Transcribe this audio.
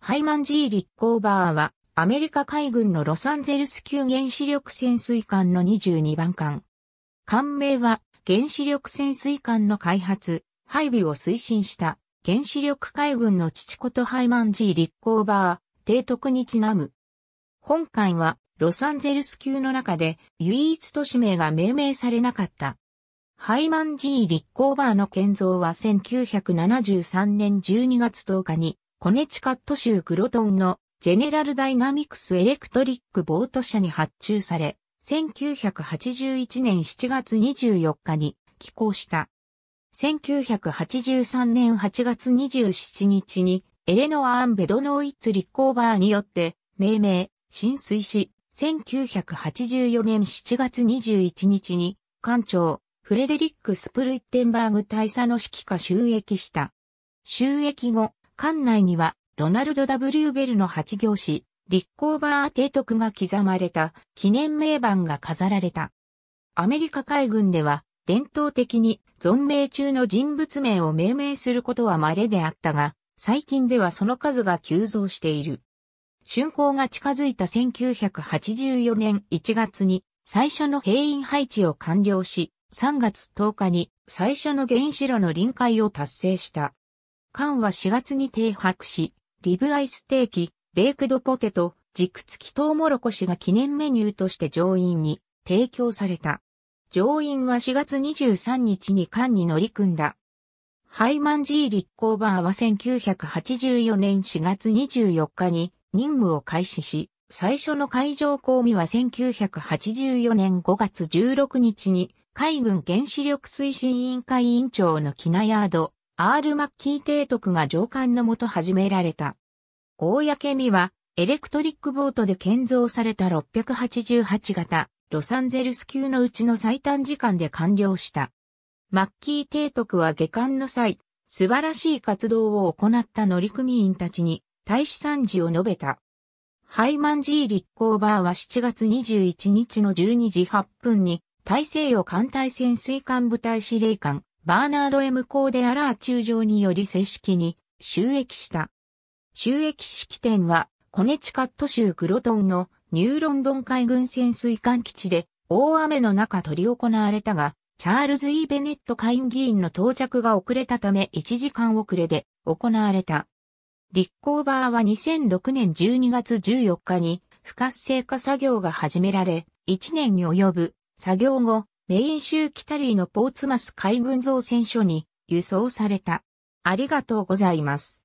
ハイマン G リッコーバーは、アメリカ海軍のロサンゼルス級原子力潜水艦の22番艦。艦名は、原子力潜水艦の開発、配備を推進した、原子力海軍の父ことハイマン G リッコーバー、提督にちなむ。本艦は、ロサンゼルス級の中で、唯一都市名が命名されなかった。ハイマン G リッコーバーの建造は1973年12月10日にコネチカット州グロトンのジェネラルダイナミクスエレクトリックボート社に発注され、1981年7月24日に寄港した。1983年8月27日にエレノア・アンベドノーイッツ・リッコーバーによって命名、浸水し、1984年7月21日に艦長フレデリック・スプルイッテンバーグ大佐の指揮下収益した。収益後、館内には、ロナルド・ W・ ベルの8行ッ立候バー提督が刻まれた記念名板が飾られた。アメリカ海軍では、伝統的に存命中の人物名を命名することは稀であったが、最近ではその数が急増している。竣工が近づいた1984年1月に最初の兵員配置を完了し、3月10日に最初の原子炉の臨界を達成した。缶は4月に停泊し、リブアイステーキ、ベイクドポテト、軸付きトウモロコシが記念メニューとして乗員に提供された。乗員は4月23日に艦に乗り組んだ。ハイマンジー立候バーは1984年4月24日に任務を開始し、最初の海上公務は1984年5月16日に海軍原子力推進委員会委員長のキナヤード、アール・マッキー提督が上官のもと始められた。公見は、エレクトリックボートで建造された688型、ロサンゼルス級のうちの最短時間で完了した。マッキー提督は下艦の際、素晴らしい活動を行った乗組員たちに、大使賛辞を述べた。ハイマンジー立ーバーは7月21日の12時8分に、大西洋艦隊潜水艦部隊司令官、バーナード・ M・ コーデ・アラー中将により正式に収益した。収益式典は、コネチカット州クロトンのニューロンドン海軍潜水艦基地で大雨の中取り行われたが、チャールズ・イ、e・ ベネット下院議員の到着が遅れたため1時間遅れで行われた。立候場は2006年12月14日に不活性化作業が始められ、1年に及ぶ作業後、メイン州キタリーのポーツマス海軍造船所に輸送された。ありがとうございます。